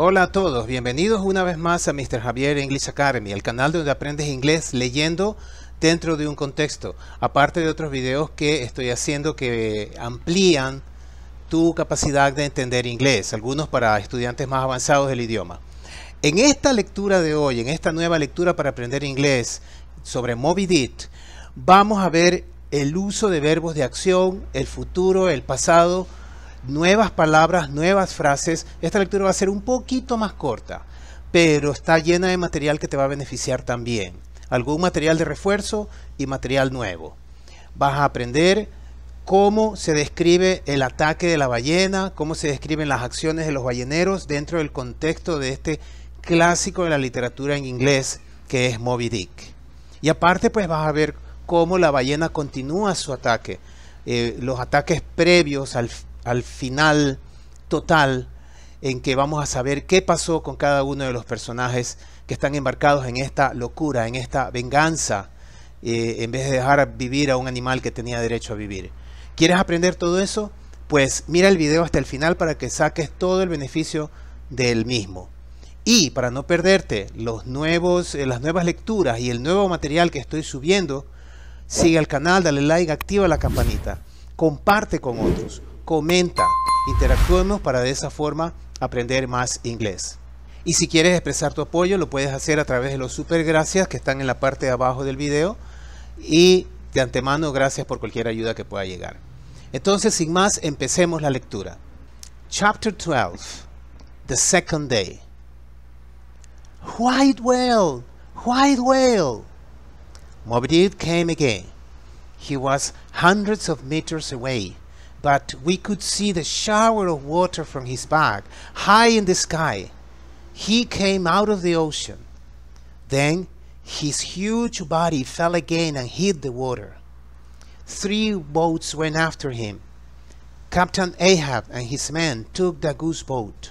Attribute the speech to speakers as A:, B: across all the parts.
A: Hola a todos, bienvenidos una vez más a Mr. Javier English Academy, el canal donde aprendes inglés leyendo dentro de un contexto, aparte de otros videos que estoy haciendo que amplían tu capacidad de entender inglés, algunos para estudiantes más avanzados del idioma. En esta lectura de hoy, en esta nueva lectura para aprender inglés sobre Moby vamos a ver el uso de verbos de acción, el futuro, el pasado, nuevas palabras, nuevas frases. Esta lectura va a ser un poquito más corta, pero está llena de material que te va a beneficiar también. Algún material de refuerzo y material nuevo. Vas a aprender cómo se describe el ataque de la ballena, cómo se describen las acciones de los balleneros dentro del contexto de este clásico de la literatura en inglés que es Moby Dick. Y aparte pues vas a ver cómo la ballena continúa su ataque, eh, los ataques previos al, al final total en que vamos a saber qué pasó con cada uno de los personajes que están embarcados en esta locura, en esta venganza, eh, en vez de dejar vivir a un animal que tenía derecho a vivir. ¿Quieres aprender todo eso? Pues mira el video hasta el final para que saques todo el beneficio del mismo. Y para no perderte los nuevos, eh, las nuevas lecturas y el nuevo material que estoy subiendo, sigue al canal, dale like, activa la campanita, comparte con otros comenta, interactuemos para de esa forma aprender más inglés. Y si quieres expresar tu apoyo, lo puedes hacer a través de los super gracias que están en la parte de abajo del video. Y de antemano, gracias por cualquier ayuda que pueda llegar. Entonces, sin más, empecemos la lectura. Chapter 12, The Second Day. White whale, white whale. Moby Dick came again. He was hundreds of meters away, but we could see the shower of water from his back high in the sky. He came out of the ocean. Then his huge body fell again and hid the water. Three boats went after him. Captain Ahab and his men took the goose boat.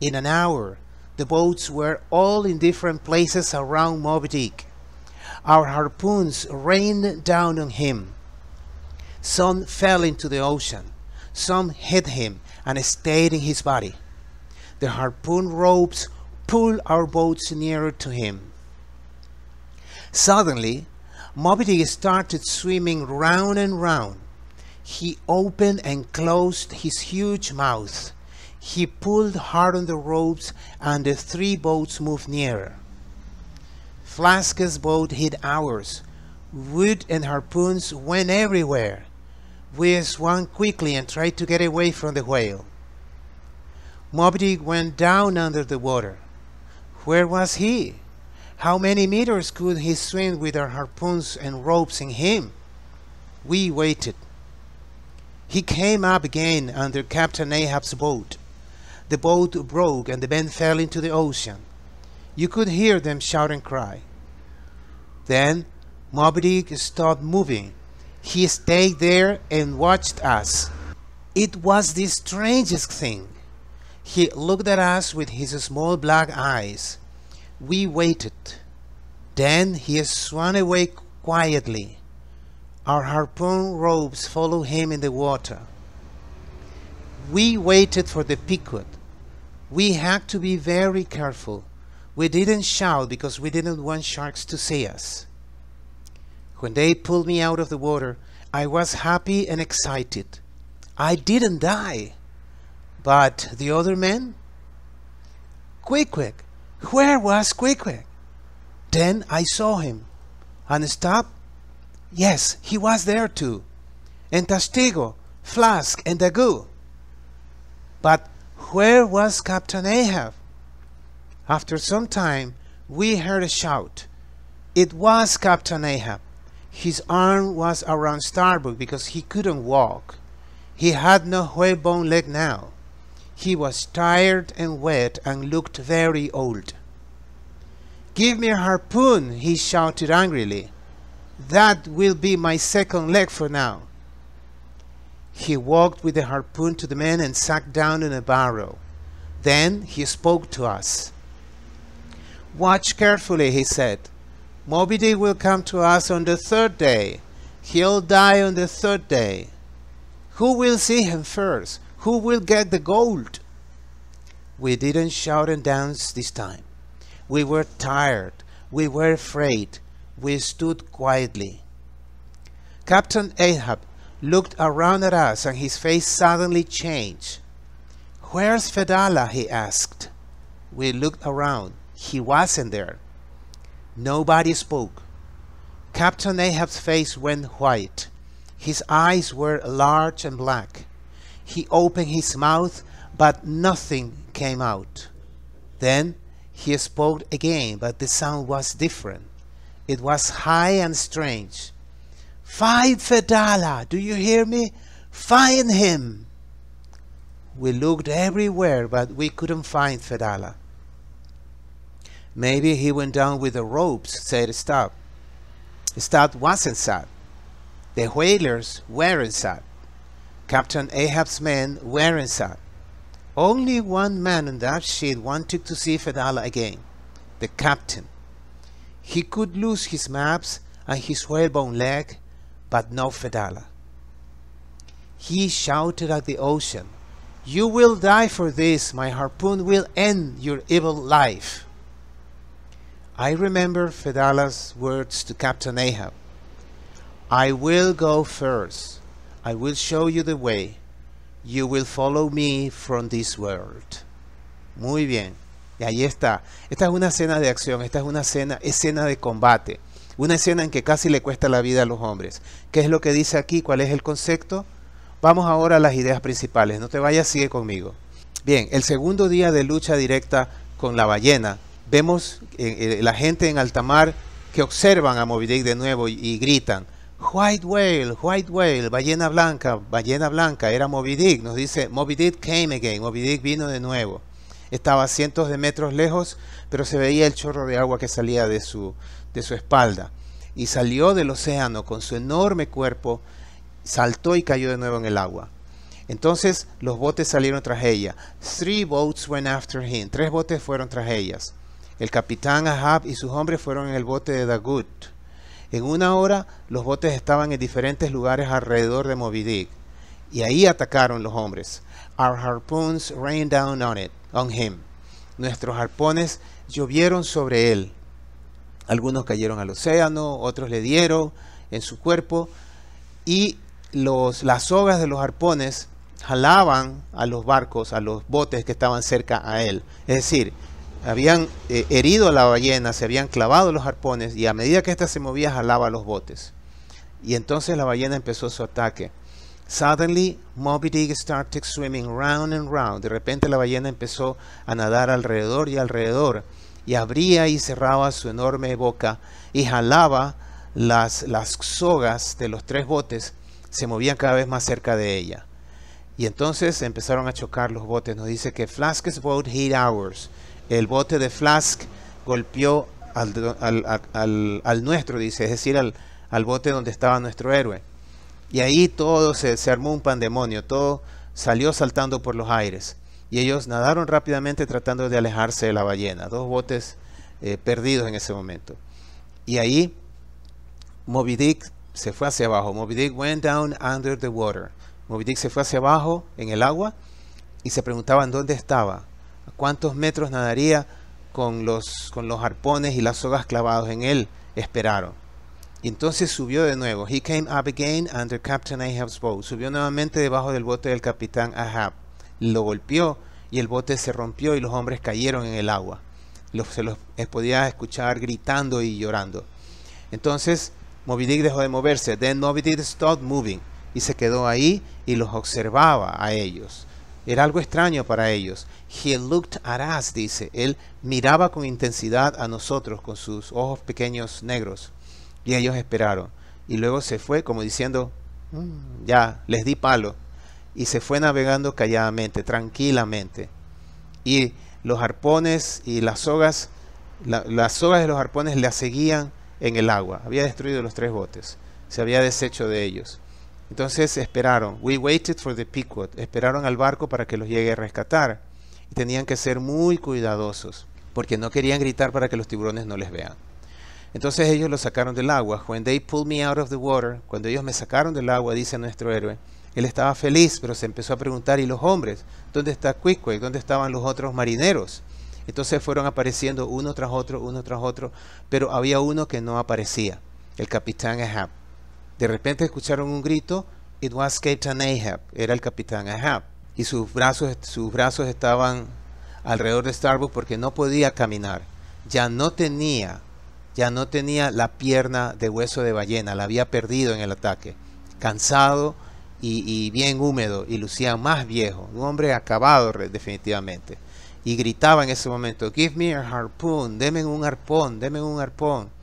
A: In an hour, the boats were all in different places around Moby Dick. Our harpoons rained down on him. Some fell into the ocean. Some hit him and stayed in his body. The harpoon ropes pulled our boats nearer to him. Suddenly, Moby Dick started swimming round and round. He opened and closed his huge mouth. He pulled hard on the ropes and the three boats moved nearer. Flaska's boat hit ours. Wood and harpoons went everywhere. We swam quickly and tried to get away from the whale. Moby Dick went down under the water. Where was he? How many meters could he swim with our harpoons and ropes in him? We waited. He came up again under Captain Ahab's boat. The boat broke and the men fell into the ocean. You could hear them shout and cry. Then Moby Dick stopped moving he stayed there and watched us. It was the strangest thing. He looked at us with his small black eyes. We waited. Then he swam away quietly. Our harpoon ropes followed him in the water. We waited for the piquet. We had to be very careful. We didn't shout because we didn't want sharks to see us. When they pulled me out of the water, I was happy and excited. I didn't die. But the other men. Quick, quick! Where was Quick? Then I saw him. And stop? Yes, he was there too. And Tastigo, Flask, and Dagu. But where was Captain Ahab? After some time, we heard a shout. It was Captain Ahab. His arm was around Starbuck because he couldn't walk. He had no whalebone leg now. He was tired and wet and looked very old. Give me a harpoon, he shouted angrily. That will be my second leg for now. He walked with the harpoon to the men and sat down in a barrow. Then he spoke to us. Watch carefully, he said. Moby Dick will come to us on the third day. He'll die on the third day. Who will see him first? Who will get the gold? We didn't shout and dance this time. We were tired. We were afraid. We stood quietly. Captain Ahab looked around at us and his face suddenly changed. Where's Fedallah? he asked. We looked around. He wasn't there. Nobody spoke. Captain Ahab's face went white. His eyes were large and black. He opened his mouth, but nothing came out. Then he spoke again, but the sound was different. It was high and strange. Find Fedala! Do you hear me? Find him! We looked everywhere, but we couldn't find Fedala. Maybe he went down with the ropes, said stop. Stop wasn't sad. The whalers weren't sad. Captain Ahab's men weren't sad. Only one man on that ship wanted to see Fedala again, the captain. He could lose his maps and his whalebone leg, but no Fedala. He shouted at the ocean, You will die for this, my harpoon will end your evil life. I remember Fedala's words to Captain Ahab. I will go first. I will show you the way. You will follow me from this world. Muy bien. Y ahí está. Esta es una escena de acción, esta es una escena, escena de combate. Una escena en que casi le cuesta la vida a los hombres. ¿Qué es lo que dice aquí? ¿Cuál es el concepto? Vamos ahora a las ideas principales. No te vayas, sigue conmigo. Bien, el segundo día de lucha directa con la ballena vemos eh, eh, la gente en alta mar que observan a Moby Dick de nuevo y, gritan, White Whale, White Whale, ballena blanca, ballena blanca, era Moby Dick. Nos dice, Moby Dick came again, Moby Dick vino de nuevo. Estaba a cientos de metros lejos, pero se veía el chorro de agua que salía de su, de su espalda. Y salió del océano con su enorme cuerpo, saltó y cayó de nuevo en el agua. Entonces los botes salieron tras ella. Three boats went after him. Tres botes fueron tras ellas. El capitán Ahab y sus hombres fueron en el bote de Dagut. En una hora los botes estaban en diferentes lugares alrededor de Moby Dick, y ahí atacaron los hombres. Our harpoons rained down on it, on him. Nuestros harpones llovieron sobre él. Algunos cayeron al océano, otros le dieron en su cuerpo, y los, las sogas de los harpones jalaban a los barcos, a los botes que estaban cerca a él. Es decir, habían eh, herido a la ballena, se habían clavado los arpones y a medida que ésta se movía jalaba los botes. Y entonces la ballena empezó su ataque. Suddenly, Moby Dick started swimming round and round. De repente la ballena empezó a nadar alrededor y alrededor y abría y cerraba su enorme boca y jalaba las, las sogas de los tres botes, se movían cada vez más cerca de ella. Y entonces empezaron a chocar los botes. Nos dice que Flask's boat hit ours el bote de Flask golpeó al, nuestro, dice, es decir, al, bote donde estaba nuestro héroe. Y ahí todo se, armó un pandemonio, todo salió saltando por los aires. Y ellos nadaron rápidamente tratando de alejarse de la ballena, dos botes eh, perdidos en ese momento. Y ahí Moby Dick se fue hacia abajo. Moby Dick went down under the water. Moby Dick se fue hacia abajo en el agua y se preguntaban dónde estaba. ¿Cuántos metros nadaría con los, con los arpones y las sogas clavados en él? Esperaron. Y entonces subió de nuevo. He came up again under Captain Ahab's Subió nuevamente debajo del bote del capitán Ahab. Lo golpeó y el bote se rompió y los hombres cayeron en el agua. se los podía escuchar gritando y llorando. Entonces Moby Dick dejó de moverse. Then Moby Dick stopped moving y se quedó ahí y los observaba a ellos. Era algo extraño para ellos. He looked at us, dice. Él miraba con intensidad a nosotros con sus ojos pequeños negros. Y ellos esperaron. Y luego se fue como diciendo, mm, ya, les di palo. Y se fue navegando calladamente, tranquilamente. Y los arpones y las sogas, las sogas de los arpones le seguían en el agua. Había destruido los tres botes. Se había deshecho de ellos. Entonces esperaron. We waited for the peacock Esperaron al barco para que los llegue a rescatar. Y tenían que ser muy cuidadosos porque no querían gritar para que los tiburones no les vean. Entonces ellos lo sacaron del agua. When they pulled me out of the water, cuando ellos me sacaron del agua, dice nuestro héroe, él estaba feliz, pero se empezó a preguntar, ¿y los hombres? ¿Dónde está Quickway? ¿Dónde estaban los otros marineros? Entonces fueron apareciendo uno tras otro, uno tras otro, pero había uno que no aparecía, el capitán Ahab. De repente escucharon un grito, it was Captain Ahab, era el capitán Ahab. Y sus brazos, sus brazos estaban alrededor de Starbuck porque no podía caminar. Ya no tenía, ya no tenía la pierna de hueso de ballena, la había perdido en el ataque. Cansado y, bien húmedo y lucía más viejo, un hombre acabado definitivamente. Y gritaba en ese momento, give me a harpoon, deme un arpón, deme un arpón.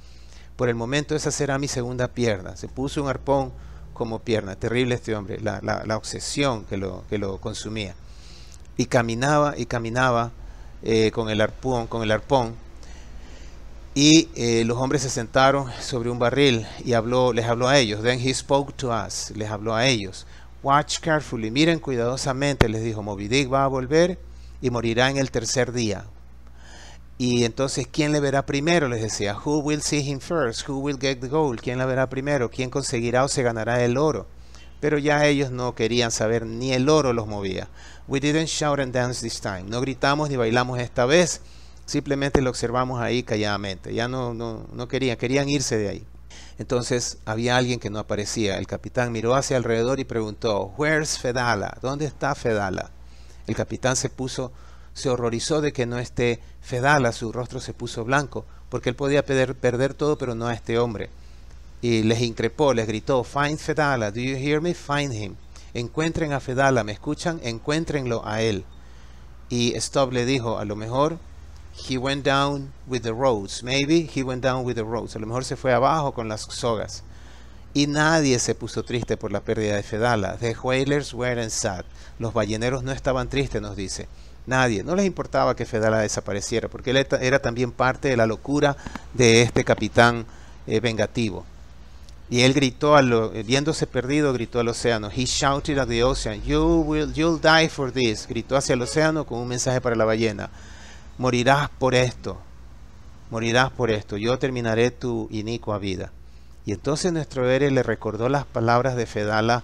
A: Por el momento esa será mi segunda pierna. Se puso un arpón como pierna. Terrible este hombre, la, obsesión que lo, que lo consumía. Y caminaba y caminaba eh, con el arpón, con el arpón. Y eh, los hombres se sentaron sobre un barril y habló, les habló a ellos. Then he spoke to us, les habló a ellos. Watch carefully, miren cuidadosamente, les dijo, Moby Dick va a volver y morirá en el tercer día. Y entonces, ¿quién le verá primero? Les decía, who will see him first? Who will get the gold? ¿Quién la verá primero? ¿Quién conseguirá o se ganará el oro? Pero ya ellos no querían saber, ni el oro los movía. We didn't shout and dance this time. No gritamos ni bailamos esta vez. Simplemente lo observamos ahí calladamente. Ya no, no, querían, querían irse de ahí. Entonces había alguien que no aparecía. El capitán miró hacia alrededor y preguntó, Where's Fedala? ¿Dónde está Fedala? El capitán se puso se horrorizó de que no esté Fedala, su rostro se puso blanco, porque él podía perder, todo, pero no a este hombre. Y les increpó, les gritó, Find Fedala, do you hear me? Find him. Encuentren a Fedala, ¿me escuchan? Encuéntrenlo a él. Y Stop le dijo, a lo mejor he went down with the roads. Maybe he went down with the roads. A lo mejor se fue abajo con las sogas. Y nadie se puso triste por la pérdida de Fedala. The whalers weren't sad. Los balleneros no estaban tristes, nos dice. Nadie. No les importaba que Fedala desapareciera, porque él era también parte de la locura de este capitán eh, vengativo. Y él gritó, a eh, viéndose perdido, gritó al océano. He shouted at the ocean, you will, you'll die for this. Gritó hacia el océano con un mensaje para la ballena. Morirás por esto. Morirás por esto. Yo terminaré tu inicua vida. Y entonces nuestro héroe le recordó las palabras de Fedala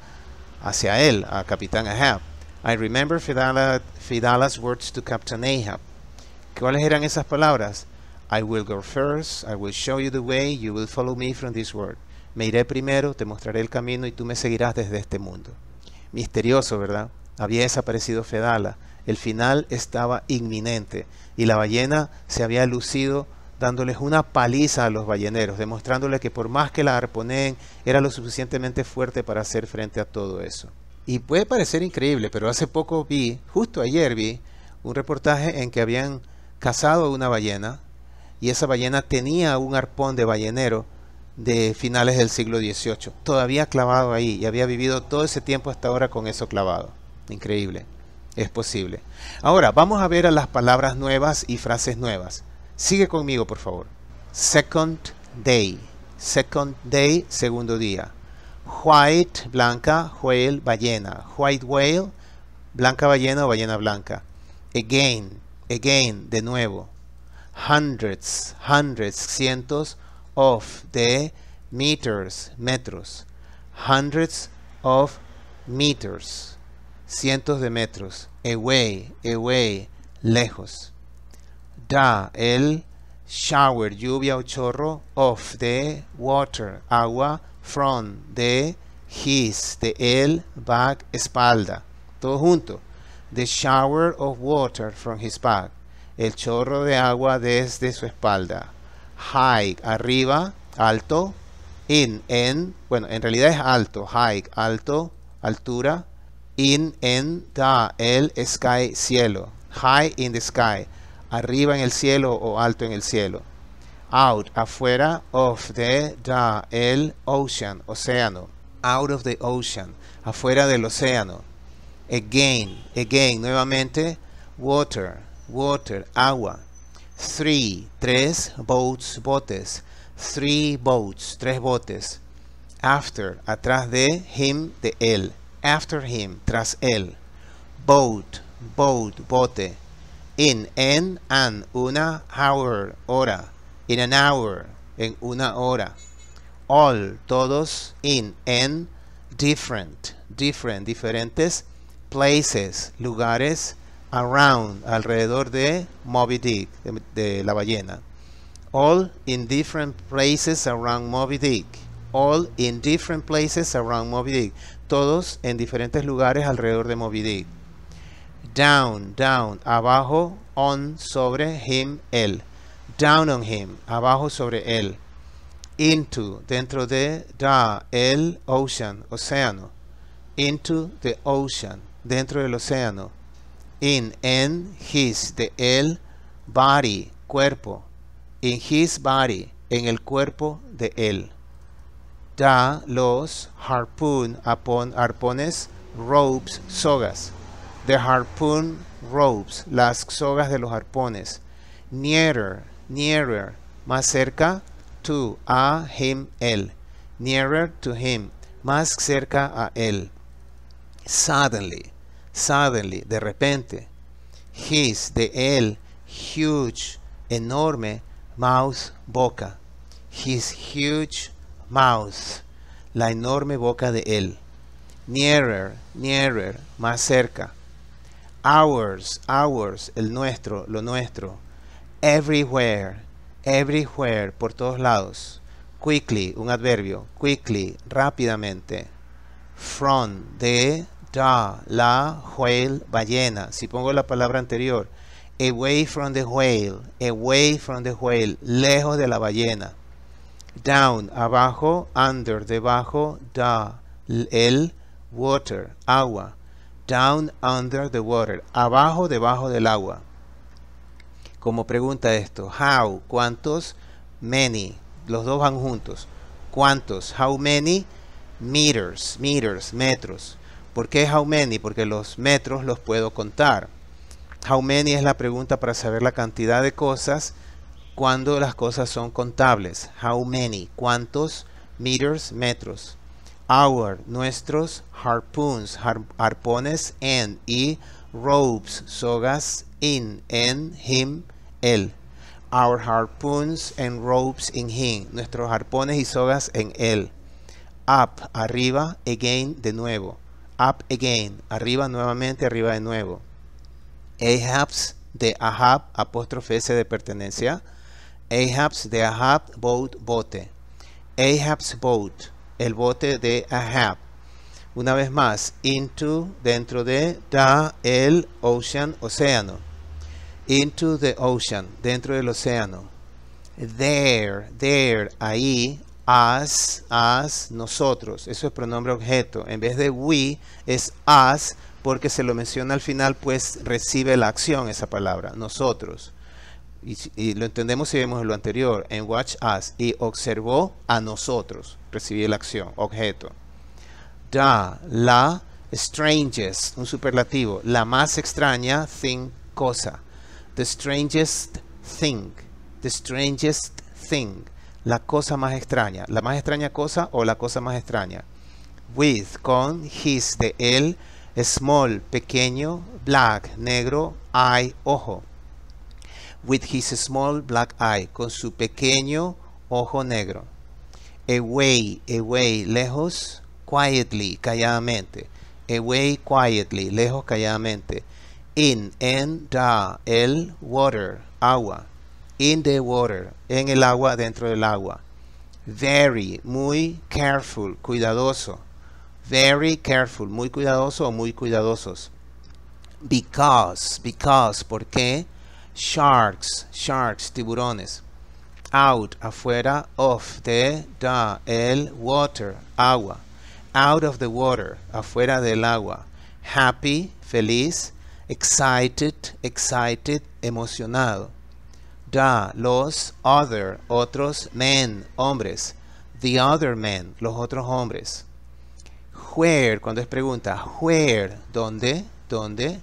A: hacia él, a Capitán Ahab. I remember Fidala, Fidala's words to Captain Ahab. ¿Cuáles eran esas palabras? I will go first, I will show you the way, you will follow me from this world. Me iré primero, te mostraré el camino y tú me seguirás desde este mundo. Misterioso, ¿verdad? Había desaparecido Fedala. El final estaba inminente y la ballena se había lucido dándoles una paliza a los balleneros, demostrándoles que por más que la arponeen, era lo suficientemente fuerte para hacer frente a todo eso. Y puede parecer increíble, pero hace poco vi, justo ayer vi, un reportaje en que habían cazado una ballena y esa ballena tenía un arpón de ballenero de finales del siglo XVIII, todavía clavado ahí y había vivido todo ese tiempo hasta ahora con eso clavado. Increíble, es posible. Ahora, vamos a ver a las palabras nuevas y frases nuevas. Sigue conmigo, por favor. Second day. Second day, segundo día white, blanca, whale, ballena. White whale, blanca ballena o ballena blanca. Again, again, de nuevo. Hundreds, hundreds, cientos of, de meters, metros. Hundreds of meters, cientos de metros. Away, away, lejos. Da, el shower, lluvia o chorro, of, the water, agua, From, de his, de el, back, espalda. Todo junto. The shower of water from his back. El chorro de agua desde su espalda. High, arriba, alto. In, en, bueno, en realidad es alto. High, alto, altura. In, en, da, el, sky, cielo. High in the sky. Arriba en el cielo o alto en el cielo out, afuera of the, the, el ocean, océano, out of the ocean, afuera del océano, again, again, nuevamente, water, water, agua, three, tres, boats, botes, three boats, tres botes, after, atrás de, him, de él, after him, tras él, boat, boat, bote, in, en, an, una, hour, hora, in an hour, en una hora. All, todos, in, en, different, different, diferentes, places, lugares, around, alrededor de Moby Dick, de, la ballena. All in different places around Moby Dick. All in different places around Moby Dick. Todos en diferentes lugares alrededor de Moby Dick. Down, down, abajo, on, sobre, him, él down on him, abajo sobre él. Into, dentro de, da, el ocean, océano. Into the ocean, dentro del océano. In, en, his, de él, body, cuerpo. In his body, en el cuerpo de él. Da, los, harpoon, upon, arpones, ropes, sogas. The harpoon ropes, las sogas de los arpones. Nearer, nearer, más cerca, to, a, him, él, nearer to him, más cerca a él. Suddenly, suddenly, de repente, his, de él, huge, enorme, mouth, boca, his huge mouth, la enorme boca de él. Nearer, nearer, más cerca. Ours, ours, el nuestro, lo nuestro everywhere, everywhere, por todos lados. Quickly, un adverbio. Quickly, rápidamente. From, de, da, la, whale, ballena. Si pongo la palabra anterior, away from the whale, away from the whale, lejos de la ballena. Down, abajo, under, debajo, da, el, water, agua. Down under the water, abajo, debajo del agua como pregunta esto. How, ¿cuántos? Many, los dos van juntos. ¿Cuántos? How many? Meters, meters, metros. ¿Por qué how many? Porque los metros los puedo contar. How many es la pregunta para saber la cantidad de cosas cuando las cosas son contables. How many? ¿Cuántos? Meters, metros. Our, nuestros, harpoons, harpones, and, y ropes, sogas in, en, him, él. Our harpoons and ropes in him. Nuestros harpones y sogas en él. Up, arriba, again, de nuevo. Up again, arriba nuevamente, arriba de nuevo. Ahab's de Ahab, apóstrofe S de pertenencia. Ahab's de Ahab, boat, bote. Ahab's boat, el bote de Ahab. Una vez más, into, dentro de, da, el, ocean, océano into the ocean, dentro del océano. There, there, ahí, us as, nosotros. Eso es pronombre objeto. En vez de we, es us porque se lo menciona al final, pues recibe la acción esa palabra, nosotros. Y, lo entendemos si vemos lo anterior, en watch us, y observó a nosotros, recibe la acción, objeto. Da, la, strangest, un superlativo, la más extraña, thing, cosa. The strangest thing. The strangest thing. La cosa más extraña. La más extraña cosa o la cosa más extraña. With, con, his, de él. Small, pequeño. Black, negro. Eye, ojo. With his small black eye. Con su pequeño ojo negro. Away, away, lejos. Quietly, calladamente. Away, quietly, lejos, calladamente in, en, da, el, water, agua. In the water, en el agua, dentro del agua. Very, muy careful, cuidadoso. Very careful, muy cuidadoso o muy cuidadosos. Because, because, porque, Sharks, sharks, tiburones. Out, afuera, of, the, da, el, water, agua. Out of the water, afuera del agua. Happy, feliz excited, excited, emocionado. Da, los, other, otros, men, hombres. The other men, los otros hombres. Where, cuando es pregunta, where, ¿dónde? ¿Dónde?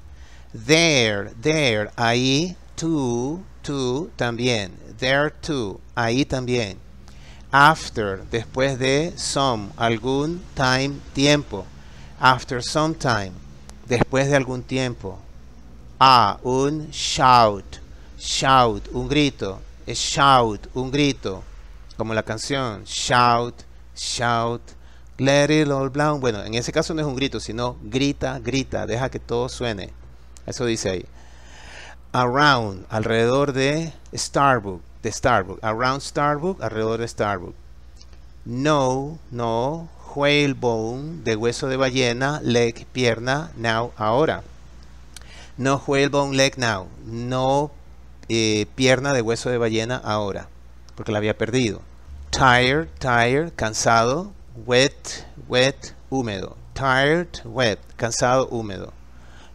A: There, there, ahí, to, to, también. There to, ahí también. After, después de some, algún time, tiempo. After some time, después de algún tiempo. A, un shout. Shout, un grito. shout, un grito. Como la canción. Shout, shout. Let it all Bueno, en ese caso no es un grito, sino grita, grita. Deja que todo suene. Eso dice ahí. Around, alrededor de Starbucks. De Starbucks. Around Starbucks, alrededor de Starbucks. No, no. Whalebone, de hueso de ballena. Leg, pierna. Now, ahora. No un leg now. No eh, pierna de hueso de ballena ahora, porque la había perdido. Tired, tired, cansado. Wet, wet, húmedo. Tired, wet, cansado, húmedo.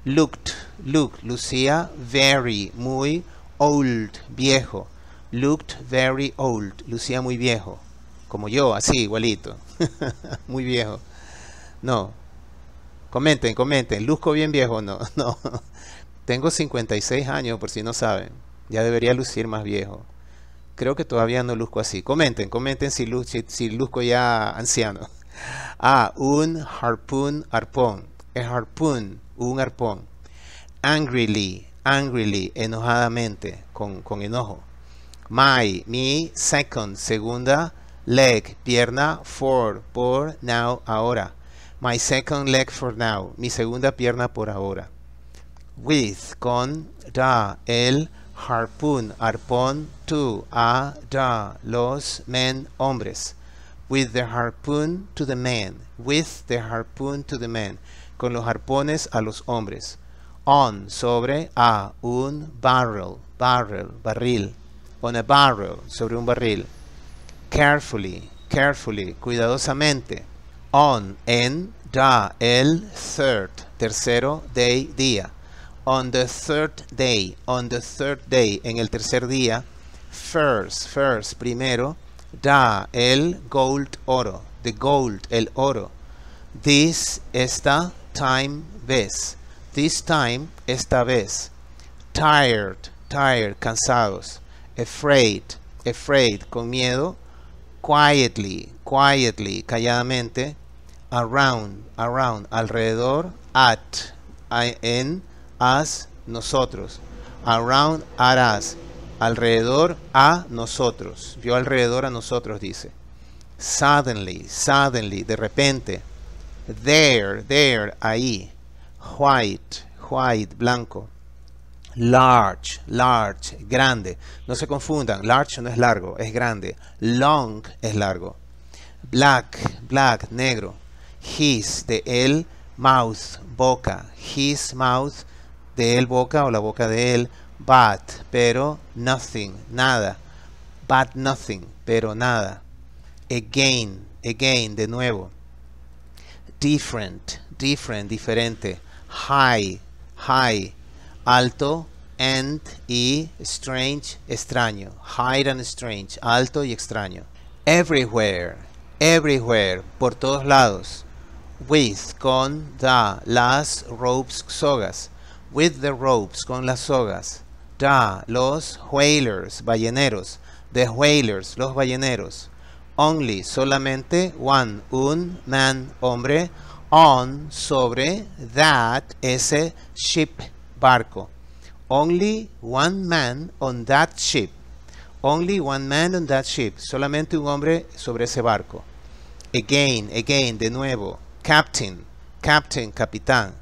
A: Looked, looked, lucía very, muy old, viejo. Looked very old, lucía muy viejo. Como yo, así, igualito. muy viejo. No. Comenten, comenten. ¿Luzco bien viejo o no? No. Tengo 56 años, por si no saben. Ya debería lucir más viejo. Creo que todavía no luzco así. Comenten, comenten si, luz, si, luzco ya anciano. Ah, un harpoon, harpón. Es harpoon, un harpón. Angrily, angrily, enojadamente, con, con enojo. My, mi, second, segunda, leg, pierna, for, por, now, ahora. My second leg for now, mi segunda pierna por ahora with, con, da, el, harpoon, arpón, to, a, da, los, men, hombres. With the harpoon to the men. With the harpoon to the men. Con los harpones a los hombres. On, sobre, a, un, barrel, barrel, barril. On a barrel, sobre un barril. Carefully, carefully, cuidadosamente. On, en, da, el, third, tercero, day, día. On the third day, on the third day, en el tercer día, first, first, primero, da, el gold, oro, the gold, el oro. This, esta, time, vez. This time, esta vez. Tired, tired, cansados. Afraid, afraid, con miedo. Quietly, quietly, calladamente. Around, around, alrededor. At, en, as, nosotros. Around, at us. Alrededor, a nosotros. Vio alrededor a nosotros, dice. Suddenly, suddenly, de repente. There, there, ahí. White, white, blanco. Large, large, grande. No se confundan, large no es largo, es grande. Long es largo. Black, black, negro. His, de él, mouth, boca. His mouth, de él boca o la boca de él, but, pero nothing, nada, but nothing, pero nada, again, again, de nuevo, different, different, diferente, high, high, alto, and y strange, extraño, high and strange, alto y extraño, everywhere, everywhere, por todos lados, with, con, the las, ropes, sogas, with the ropes, con las sogas. Da, los whalers, balleneros. The whalers, los balleneros. Only, solamente. One, un, man, hombre. On, sobre. That, ese ship, barco. Only one man on that ship. Only one man on that ship. Solamente un hombre sobre ese barco. Again, again, de nuevo. Captain, captain, capitán.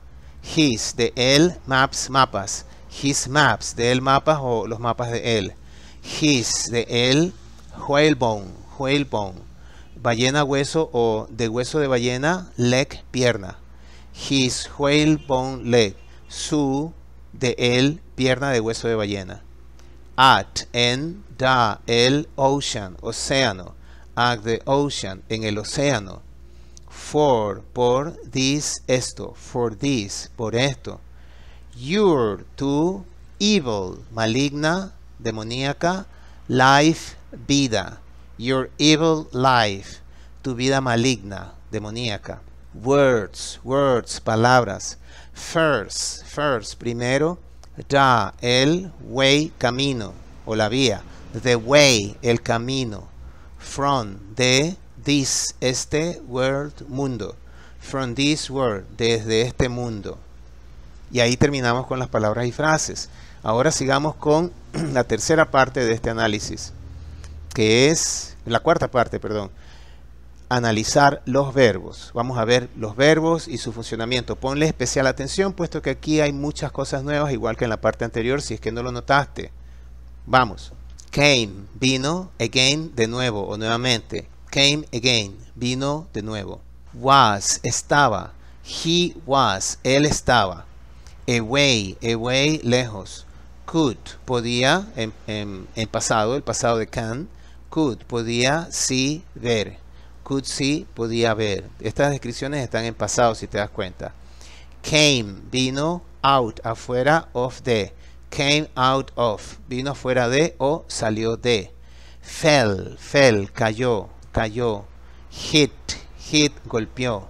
A: His, de él, maps, mapas. His maps, de él mapas o los mapas de él. His, de él, whalebone, whalebone. Ballena hueso o de hueso de ballena, leg, pierna. His whalebone leg. Su, de él, pierna de hueso de ballena. At, en, da, el, ocean, océano. At the ocean, en el océano for, por this, esto, for this, por esto. Your, to, evil, maligna, demoníaca, life, vida. Your evil life, tu vida maligna, demoníaca. Words, words, palabras. First, first, primero. Da, el, way, camino o la vía. The way, el camino. From, de, this, este, world, mundo. From this world, desde este mundo. Y ahí terminamos con las palabras y frases. Ahora sigamos con la tercera parte de este análisis, que es, la cuarta parte, perdón, analizar los verbos. Vamos a ver los verbos y su funcionamiento. Ponle especial atención, puesto que aquí hay muchas cosas nuevas, igual que en la parte anterior, si es que no lo notaste. Vamos. Came, vino, again, de nuevo o nuevamente. Came again. Vino de nuevo. Was. Estaba. He was. Él estaba. Away. Away. Lejos. Could. Podía. En, pasado. El pasado de can. Could. Podía. Sí. Ver. Could. Sí. Podía ver. Estas descripciones están en pasado si te das cuenta. Came. Vino. Out. Afuera. Of. the. came out of, vino afuera de o salió de. Fell, fell, cayó cayó Hit, hit, golpeó.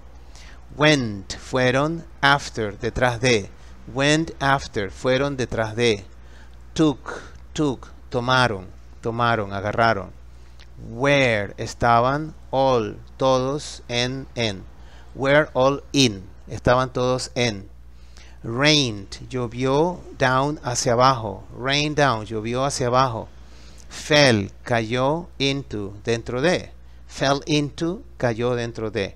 A: Went, fueron, after, detrás de. Went after, fueron detrás de. Took, took, tomaron, tomaron, agarraron. Where, estaban, all, todos, en, en. Were all in, estaban todos en. Rained, llovió, down, hacia abajo. Rain down, llovió hacia abajo. Fell, cayó, into, dentro de fell into, cayó dentro de.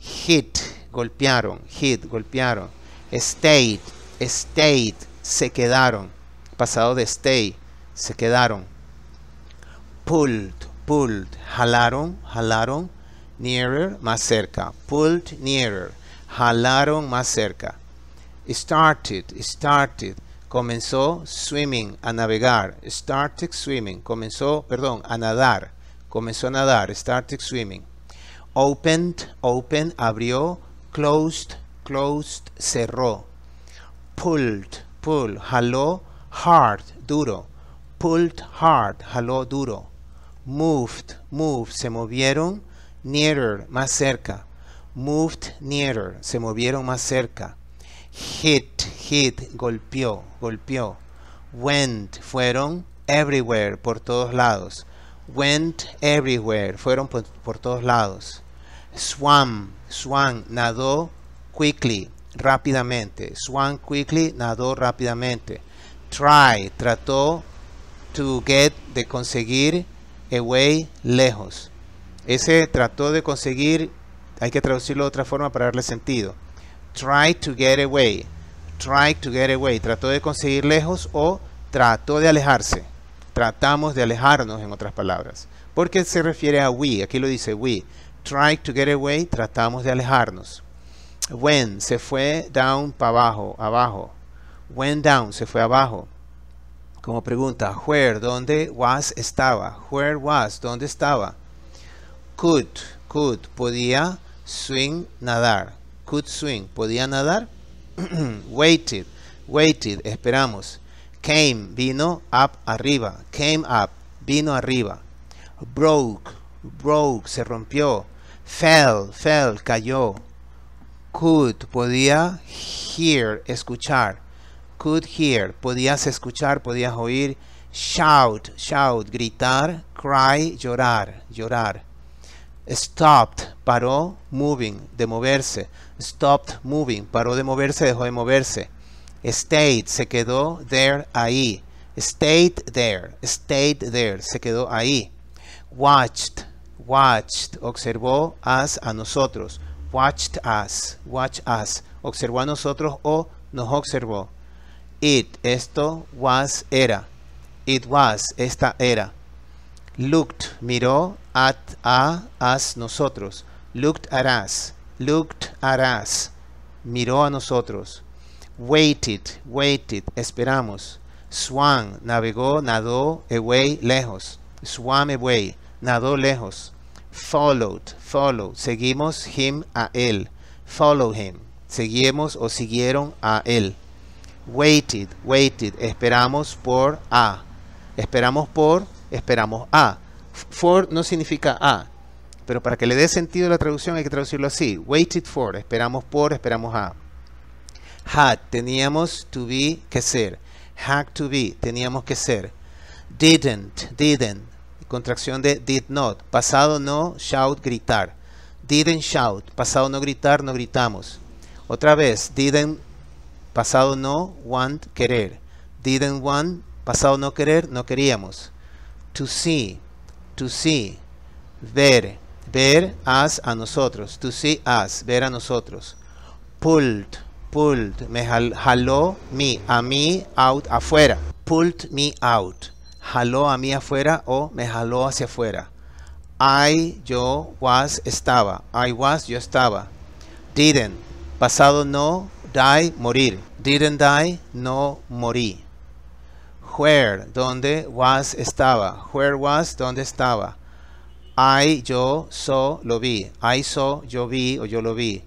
A: Hit, golpearon, hit, golpearon. Stayed, stayed, se quedaron. Pasado de stay, se quedaron. Pulled, pulled, jalaron, jalaron. Nearer, más cerca. Pulled nearer, jalaron más cerca. Started, started, comenzó swimming, a navegar. Started swimming, comenzó, perdón, a nadar comenzó a nadar, started swimming. Opened, open, abrió, closed, closed, cerró. Pulled, pull, jaló, hard, duro. Pulled hard, jaló duro. Moved, moved, se movieron, nearer, más cerca. Moved nearer, se movieron más cerca. Hit, hit, golpeó, golpeó. Went, fueron, everywhere, por todos lados. Went everywhere. Fueron por, todos lados. Swam. swam, nadó quickly, rápidamente. Swam quickly nadó rápidamente. Try, trató to get, de conseguir, away, lejos. Ese trató de conseguir, hay que traducirlo de otra forma para darle sentido. Try to get away. Try to get away. Trató de conseguir lejos o trató de alejarse. Tratamos de alejarnos, en otras palabras. Porque se refiere a we, aquí lo dice we. Try to get away, tratamos de alejarnos. When, se fue down para abajo, abajo. Went down, se fue abajo. Como pregunta, where, ¿dónde was, estaba? Where was, ¿dónde estaba? Could, could, podía swing, nadar. Could swing, podía nadar. waited, waited, esperamos. Came, vino, up, arriba. Came up, vino arriba. Broke, broke, se rompió. Fell, fell, cayó. Could, podía hear, escuchar. Could hear, podías escuchar, podías oír. Shout, shout, gritar. Cry, llorar, llorar. Stopped, paró, moving, de moverse. Stopped moving, paró de moverse, dejó de moverse. Stayed, se quedó there, ahí. Stayed there, stayed there, se quedó ahí. Watched, watched, observó as a nosotros. Watched us, watch us, observó a nosotros o nos observó. It, esto was, era. It was, esta era. Looked, miró at a, as, nosotros. Looked at us, looked at us, miró a nosotros. Waited, waited, esperamos. Swam, navegó, nadó, away, e lejos. Swam away, e nadó lejos. Followed, followed, seguimos him a él. Follow him, seguimos o siguieron a él. Waited, waited, esperamos por a. Esperamos por, esperamos a. For no significa a, pero para que le dé sentido la traducción hay que traducirlo así. Waited for, esperamos por, esperamos a. Had, teníamos to be, que ser. Had to be, teníamos que ser. Didn't, didn't. Contracción de did not. Pasado no, shout, gritar. Didn't shout. Pasado no gritar, no gritamos. Otra vez, didn't, pasado no, want, querer. Didn't want, pasado no querer, no queríamos. To see, to see, ver, ver as a nosotros. To see us, ver a nosotros. Pulled, pulled, me jaló me, a mí out afuera. Pulled me out, jaló a mí afuera o me jaló hacia afuera. I, yo, was, estaba. I was, yo estaba. Didn't, pasado no, die, morir. Didn't die, no morí. Where, donde was, estaba. Where was, donde estaba. I, yo, so, lo vi. I saw, yo vi o yo lo vi.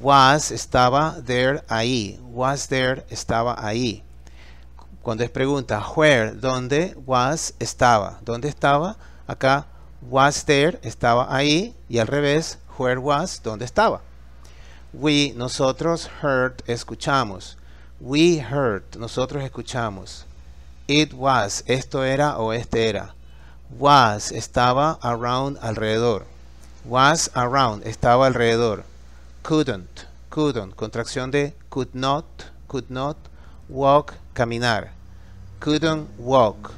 A: Was estaba there ahí. Was there estaba ahí. Cuando es pregunta, where, ¿dónde? Was estaba. ¿Dónde estaba? Acá, was there estaba ahí. Y al revés, where was, ¿dónde estaba? We, nosotros, heard, escuchamos. We heard, nosotros escuchamos. It was, esto era o este era. Was, estaba around, alrededor. Was around, estaba alrededor couldn't, couldn't, contracción de could not, could not, walk, caminar. Couldn't walk,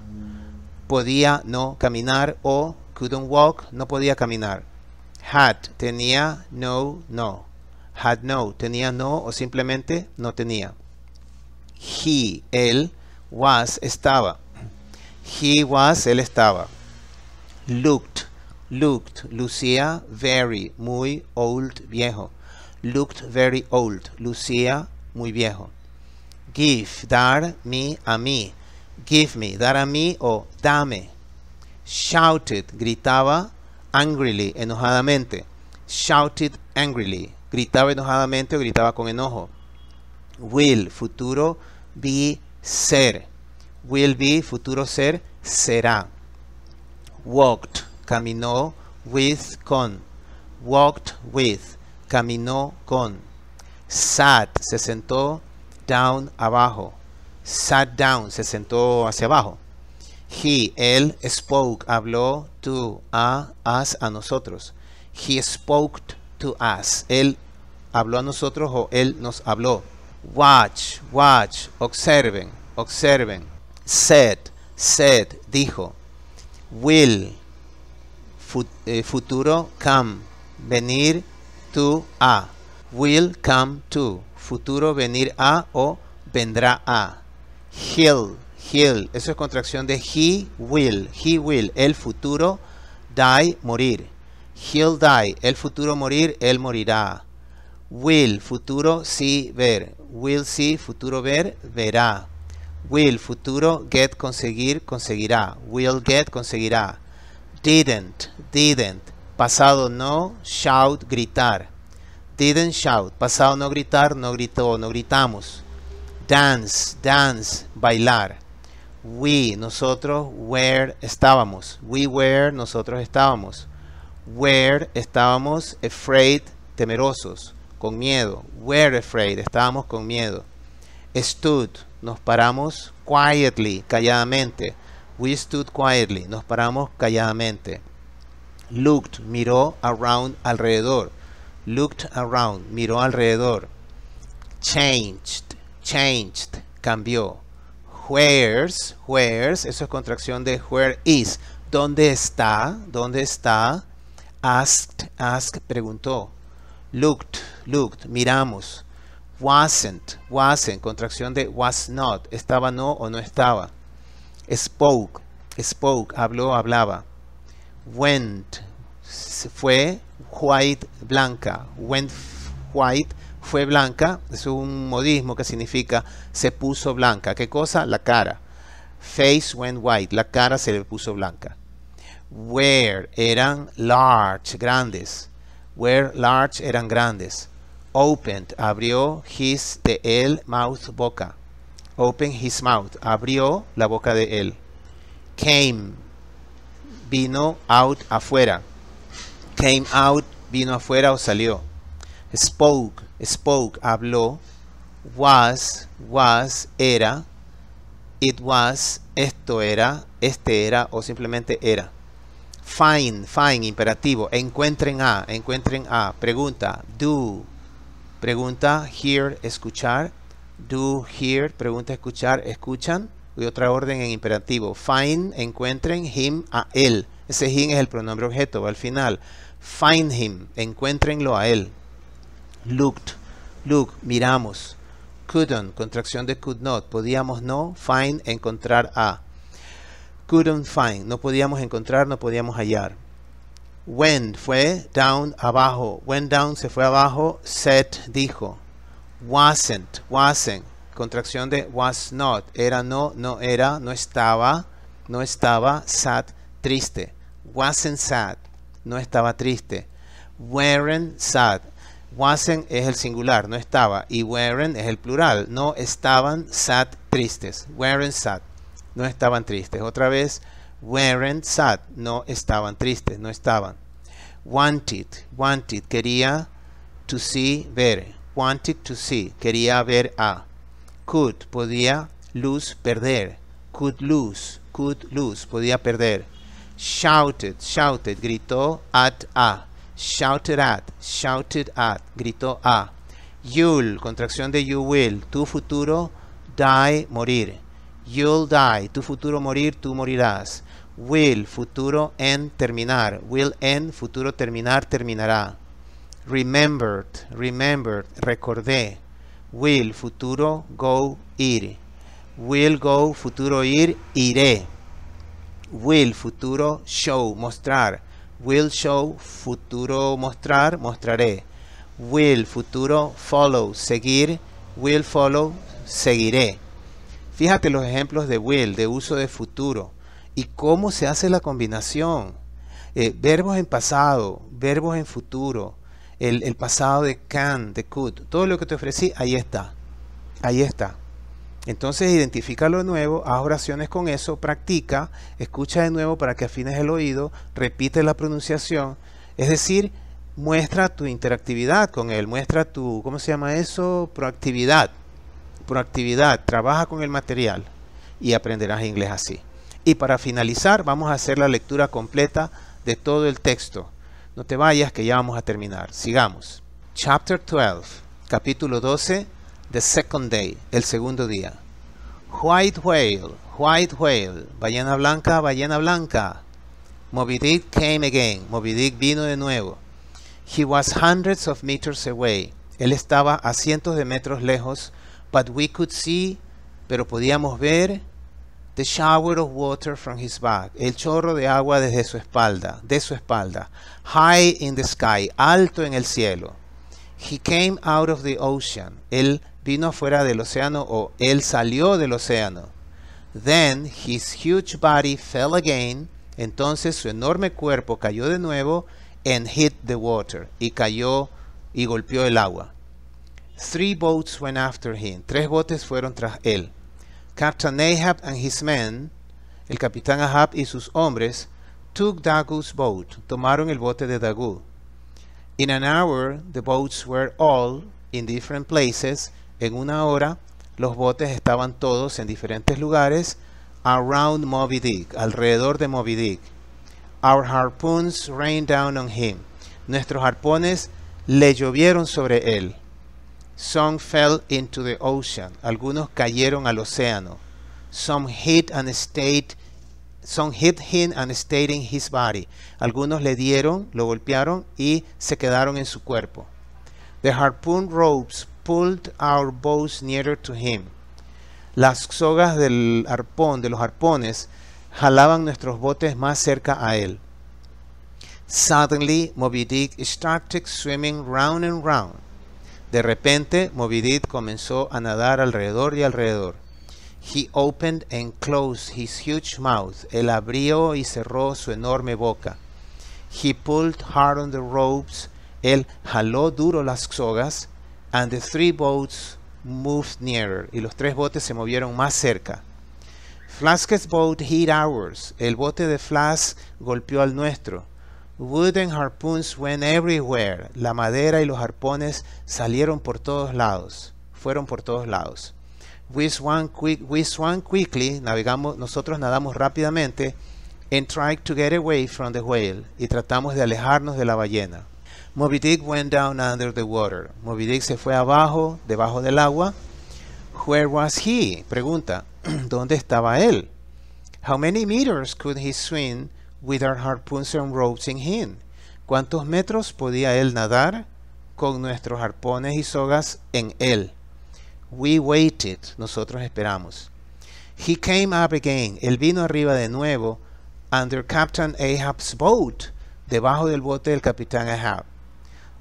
A: podía no caminar o couldn't walk, no podía caminar. Had, tenía, no, no. Had no, tenía no o simplemente no tenía. He, él, was, estaba. He was, él estaba. Looked, looked, lucía very, muy old, viejo looked very old. Lucía, muy viejo. Give, dar, me, a mí. Give me, dar a mí o dame. Shouted, gritaba angrily, enojadamente. Shouted angrily, gritaba enojadamente o gritaba con enojo. Will, futuro, be, ser. Will be, futuro ser, será. Walked, caminó, with, con. Walked with, caminó con. Sat se sentó down abajo. Sat down se sentó hacia abajo. He, él, spoke, habló to, a, us, a nosotros. He spoke to us. Él habló a nosotros o él nos habló. Watch, watch, observen, observen. Said, said, dijo. Will, eh, futuro, come, venir, to a, will come to, futuro venir a o vendrá a. He'll, he'll, eso es contracción de he will, he will, el futuro, die, morir. He'll die, el futuro morir, él morirá. Will, futuro sí ver. Will see, futuro ver, verá. Will, futuro get, conseguir, conseguirá. Will get, conseguirá. Didn't, didn't. Pasado no, shout, gritar. Didn't shout. Pasado no gritar, no gritó, no gritamos. Dance, dance, bailar. We, nosotros, where estábamos. We were, nosotros estábamos. Where estábamos afraid, temerosos, con miedo. Were afraid, estábamos con miedo. Stood, nos paramos quietly, calladamente. We stood quietly, nos paramos calladamente. Looked, miró around, alrededor. Looked around, miró alrededor. Changed, changed, cambió. Where's, where's, eso es contracción de where is. ¿Dónde está? ¿Dónde está? Asked, asked, preguntó. Looked, looked, miramos. Wasn't, wasn't, contracción de was not. Estaba no o no estaba. Spoke, spoke, habló, hablaba went fue white blanca. Went white fue blanca. Es un modismo que significa se puso blanca. ¿Qué cosa? La cara. Face went white. La cara se le puso blanca. Where eran large, grandes. Where large eran grandes. Opened, abrió his, de él, mouth, boca. Open his mouth, abrió la boca de él. Came, vino out afuera. Came out vino afuera o salió. Spoke, spoke, habló. Was, was, era. It was, esto era, este era o simplemente era. Fine. find, imperativo. Encuentren a, encuentren a. Pregunta, do. Pregunta, hear, escuchar. Do, hear, pregunta, escuchar, escuchan y otra orden en imperativo. Find, encuentren him a él. Ese him es el pronombre objeto, va al final. Find him, encuéntrenlo a él. Looked, look, miramos. Couldn't, contracción de could not, podíamos no. Find, encontrar a. Couldn't find, no podíamos encontrar, no podíamos hallar. Went fue down, abajo. Went down se fue abajo. Set dijo. Wasn't, wasn't contracción de was not, era no, no era, no estaba, no estaba, sad, triste, wasn't sad, no estaba triste, weren't sad, wasn't es el singular, no estaba, y weren't es el plural, no estaban sad, tristes, weren't sad, no estaban tristes, otra vez, weren't sad, no estaban tristes, no estaban, wanted, wanted, quería to see, ver, wanted to see, quería ver a, could, podía, lose, perder, could lose, could lose, podía perder, shouted, shouted, gritó at a, shouted at, shouted at, gritó a, you'll, contracción de you will, tu futuro, die, morir, you'll die, tu futuro morir, tú morirás, will, futuro, en, terminar, will end, futuro, terminar, terminará, remembered, remembered, recordé, Will, futuro, go, ir. Will go, futuro, ir, iré. Will, futuro, show, mostrar. Will show, futuro, mostrar, mostraré. Will, futuro, follow, seguir. Will follow, seguiré. Fíjate los ejemplos de will, de uso de futuro. Y cómo se hace la combinación. Eh, verbos en pasado, verbos en futuro, el, pasado de can, de could, todo lo que te ofrecí, ahí está. Ahí está. Entonces identifica lo nuevo, haz oraciones con eso, practica, escucha de nuevo para que afines el oído, repite la pronunciación, es decir, muestra tu interactividad con él, muestra tu, ¿cómo se llama eso? Proactividad. Proactividad, trabaja con el material y aprenderás inglés así. Y para finalizar, vamos a hacer la lectura completa de todo el texto. No te vayas que ya vamos a terminar. Sigamos. Chapter 12, capítulo 12, The Second Day, el segundo día. White whale, white whale, ballena blanca, ballena blanca. Moby Dick came again, Moby Dick vino de nuevo. He was hundreds of meters away. Él estaba a cientos de metros lejos, but we could see, pero podíamos ver The shower of water from his back. El chorro de agua desde su espalda, de su espalda. High in the sky, alto en el cielo. He came out of the ocean. Él vino fuera del océano o él salió del océano. Then his huge body fell again. Entonces su enorme cuerpo cayó de nuevo and hit the water. Y cayó y golpeó el agua. Three boats went after him. Tres botes fueron tras él. Captain Ahab and his men, el capitán Ahab y sus hombres, took Dago's boat, tomaron el bote de Dagoo. In an hour, the boats were all in different places. En una hora, los botes estaban todos en diferentes lugares. Around Moby Dick, alrededor de Moby Dick. Our harpoons rained down on him. Nuestros arpones le llovieron sobre él. Some fell into the ocean. Algunos cayeron al océano. Some hit and stayed. Some hit him and stayed in his body. Algunos le dieron, lo golpearon y se quedaron en su cuerpo. The harpoon ropes pulled our boats nearer to him. Las sogas del arpón, de los arpones, jalaban nuestros botes más cerca a él. Suddenly, Moby Dick started swimming round and round. De repente, Movidit comenzó a nadar alrededor y alrededor. He opened and closed his huge mouth. Él abrió y cerró su enorme boca. He pulled hard on the ropes. Él jaló duro las sogas. And the three boats moved nearer. Y los tres botes se movieron más cerca. Flask's boat hit ours. El bote de Flask golpeó al nuestro. Wooden harpoons went everywhere. La madera y los harpones salieron por todos lados. Fueron por todos lados. We swam, quick, we quickly. Navegamos, nosotros nadamos rápidamente. And tried to get away from the whale. Y tratamos de alejarnos de la ballena. Moby Dick went down under the water. Moby Dick se fue abajo, debajo del agua. Where was he? Pregunta. ¿Dónde estaba él? How many meters could he swim with our harpoons and ropes in hand. ¿Cuántos metros podía él nadar con nuestros arpones y sogas en él? We waited. Nosotros esperamos. He came up again. Él vino arriba de nuevo under Captain Ahab's boat, debajo del bote del capitán Ahab.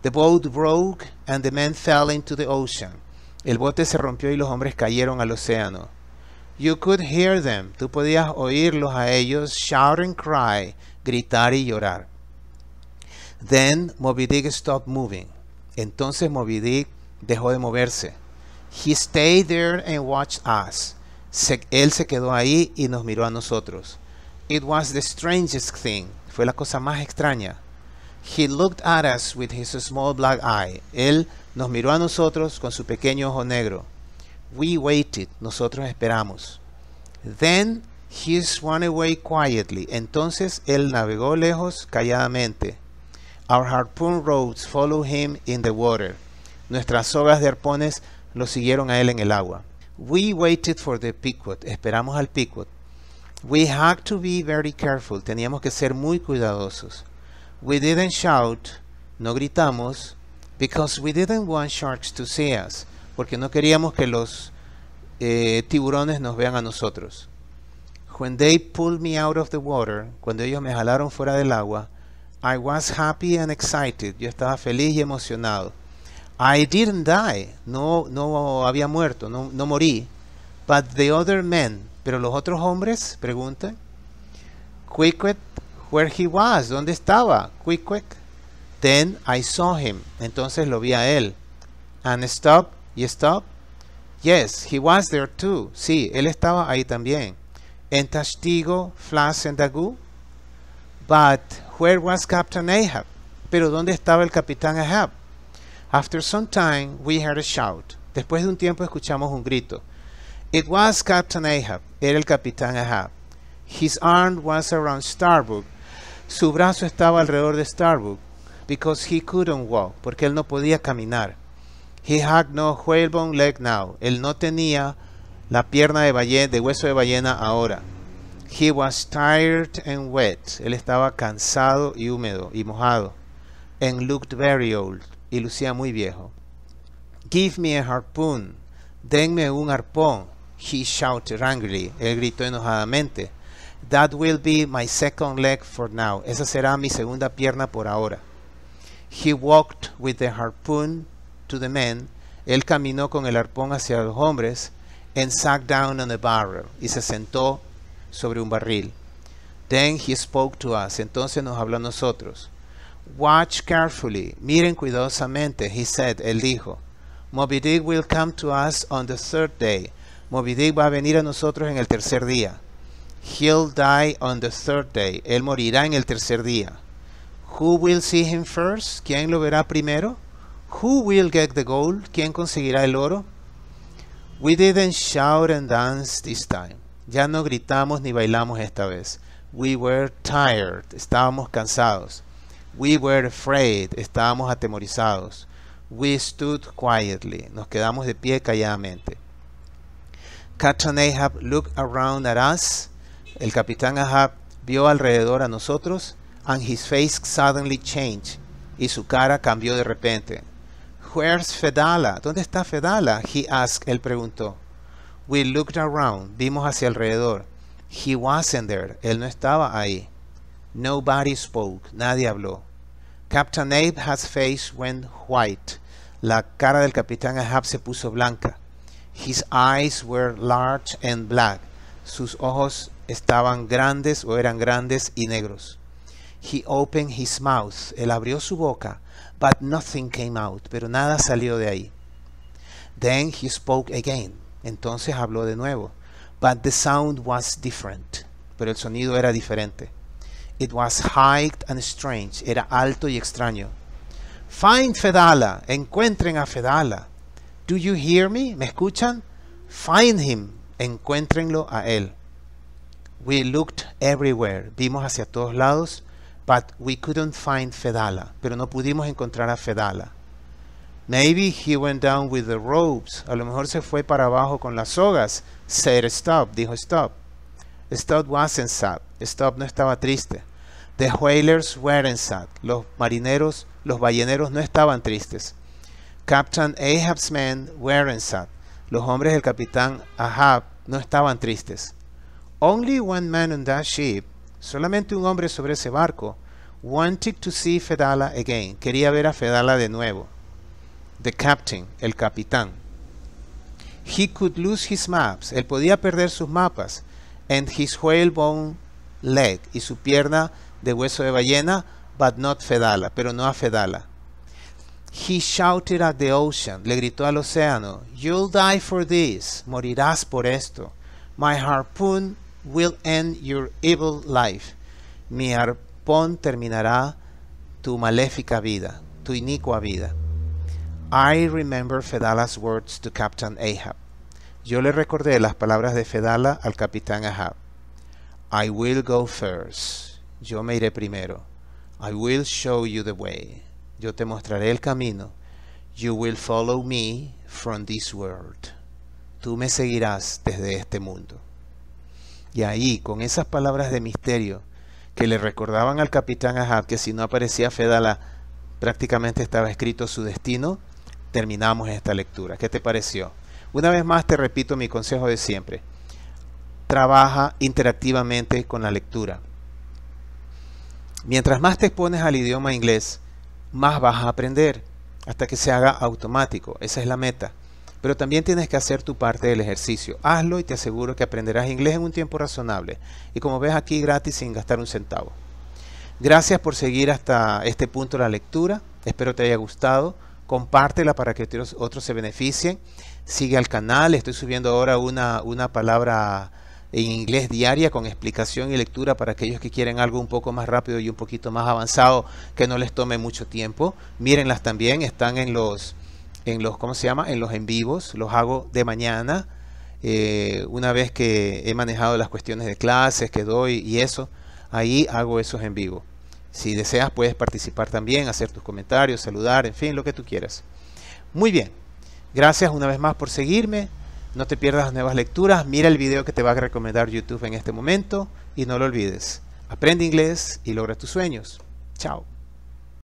A: The boat broke and the men fell into the ocean. El bote se rompió y los hombres cayeron al océano. You could hear them. Tú podías oírlos a ellos shout and cry, gritar y llorar. Then Moby Dick stopped moving. Entonces Moby Dick dejó de moverse. He stayed there and watched us. Se, él se quedó ahí y nos miró a nosotros. It was the strangest thing. Fue la cosa más extraña. He looked at us with his small black eye. Él nos miró a nosotros con su pequeño ojo negro. We waited. Nosotros esperamos. Then he swam away quietly. Entonces él navegó lejos calladamente. Our harpoon rods followed him in the water. Nuestras sogas de arpones lo siguieron a él en el agua. We waited for the Pequot. Esperamos al Pequot. We had to be very careful. Teníamos que ser muy cuidadosos. We didn't shout. No gritamos. Because we didn't want sharks to see us. porque no queríamos que los eh, tiburones nos vean a nosotros. When they pulled me out of the water, cuando ellos me jalaron fuera del agua, I was happy and excited. Yo estaba feliz y emocionado. I didn't die. No, no había muerto, no, no morí. But the other men, pero los otros hombres, pregunta. Quick, where he was, ¿dónde estaba? Quick, Then I saw him. Entonces lo vi a él. And stopped You stop? Yes, he was there too. Sí, él estaba ahí también. En Tashtigo, Flas en Dagoo. But where was Captain Ahab? Pero ¿dónde estaba el capitán Ahab? After some time, we heard a shout. Después de un tiempo escuchamos un grito. It was Captain Ahab. Era el capitán Ahab. His arm was around Starbuck. Su brazo estaba alrededor de Starbuck because he couldn't walk, porque él no podía caminar. He had no whalebone leg now. Él no tenía la pierna de, ballena, de hueso de ballena ahora. He was tired and wet. Él estaba cansado y húmedo y mojado. And looked very old. Y lucía muy viejo. Give me a harpoon. Denme un arpón. He shouted angrily. Él gritó enojadamente. That will be my second leg for now. Esa será mi segunda pierna por ahora. He walked with the harpoon to the men, él caminó con el arpón hacia los hombres, and sat down on the barrel, y se sentó sobre un barril. Then he spoke to us, entonces nos habló a nosotros. Watch carefully, miren cuidadosamente, he said, él dijo. Moby Dick will come to us on the third day. Moby Dick va a venir a nosotros en el tercer día. He'll die on the third day. Él morirá en el tercer día. Who will see him first? ¿Quién lo verá primero? Who will get the gold? ¿Quién conseguirá el oro? We didn't shout and dance this time. Ya no gritamos ni bailamos esta vez. We were tired. Estábamos cansados. We were afraid. Estábamos atemorizados. We stood quietly. Nos quedamos de pie calladamente. Captain Ahab looked around at us. El capitán Ahab vio alrededor a nosotros. And his face suddenly changed. Y su cara cambió de repente. Where's Fedala? ¿Dónde está Fedala? He asked, él preguntó. We looked around, vimos hacia alrededor. He wasn't there, él no estaba ahí. Nobody spoke, nadie habló. Captain Abe's face went white. La cara del capitán Ahab se puso blanca. His eyes were large and black. Sus ojos estaban grandes o eran grandes y negros. He opened his mouth. Él abrió su boca. But nothing came out, pero nada salió de ahí. Then he spoke again. Entonces habló de nuevo. But the sound was different. Pero el sonido era diferente. It was high and strange. Era alto y extraño. Find Fedala. Encuentren a Fedala. Do you hear me? ¿Me escuchan? Find him. Encuéntrenlo a él. We looked everywhere. Vimos hacia todos lados. but we couldn't find Fedala, pero no pudimos encontrar a Fedala. Maybe he went down with the ropes. A lo mejor se fue para abajo con las sogas. Said stop, dijo stop. Stop wasn't sad. Stop no estaba triste. The whalers weren't sad. Los marineros, los balleneros no estaban tristes. Captain Ahab's men weren't sad. Los hombres del capitán Ahab no estaban tristes. Only one man on that ship solamente un hombre sobre ese barco. Wanted to see Fedala again. Quería ver a Fedala de nuevo. The captain, el capitán. He could lose his maps. Él podía perder sus mapas. And his whalebone leg. Y su pierna de hueso de ballena. But not Fedala. Pero no a Fedala. He shouted at the ocean. Le gritó al océano. You'll die for this. Morirás por esto. My harpoon will end your evil life. Mi arpón terminará tu maléfica vida, tu inicua vida. I remember Fedala's words to Captain Ahab. Yo le recordé las palabras de Fedala al capitán Ahab. I will go first. Yo me iré primero. I will show you the way. Yo te mostraré el camino. You will follow me from this world. Tú me seguirás desde este mundo. Y ahí, con esas palabras de misterio que le recordaban al capitán Ahab que si no aparecía Fedala, prácticamente estaba escrito su destino, terminamos esta lectura. ¿Qué te pareció? Una vez más te repito mi consejo de siempre. Trabaja interactivamente con la lectura. Mientras más te expones al idioma inglés, más vas a aprender hasta que se haga automático. Esa es la meta. Pero también tienes que hacer tu parte del ejercicio. Hazlo y te aseguro que aprenderás inglés en un tiempo razonable. Y como ves aquí, gratis sin gastar un centavo. Gracias por seguir hasta este punto la lectura. Espero te haya gustado. Compártela para que otros se beneficien. Sigue al canal. Estoy subiendo ahora una, una palabra en inglés diaria con explicación y lectura para aquellos que quieren algo un poco más rápido y un poquito más avanzado que no les tome mucho tiempo. Mírenlas también, están en los en los, ¿cómo se llama? En los en vivos, los hago de mañana, eh, una vez que he manejado las cuestiones de clases que doy y eso, ahí hago esos en vivo. Si deseas puedes participar también, hacer tus comentarios, saludar, en fin, lo que tú quieras. Muy bien, gracias una vez más por seguirme, no te pierdas nuevas lecturas, mira el video que te va a recomendar YouTube en este momento y no lo olvides. Aprende inglés y logra tus sueños. Chao.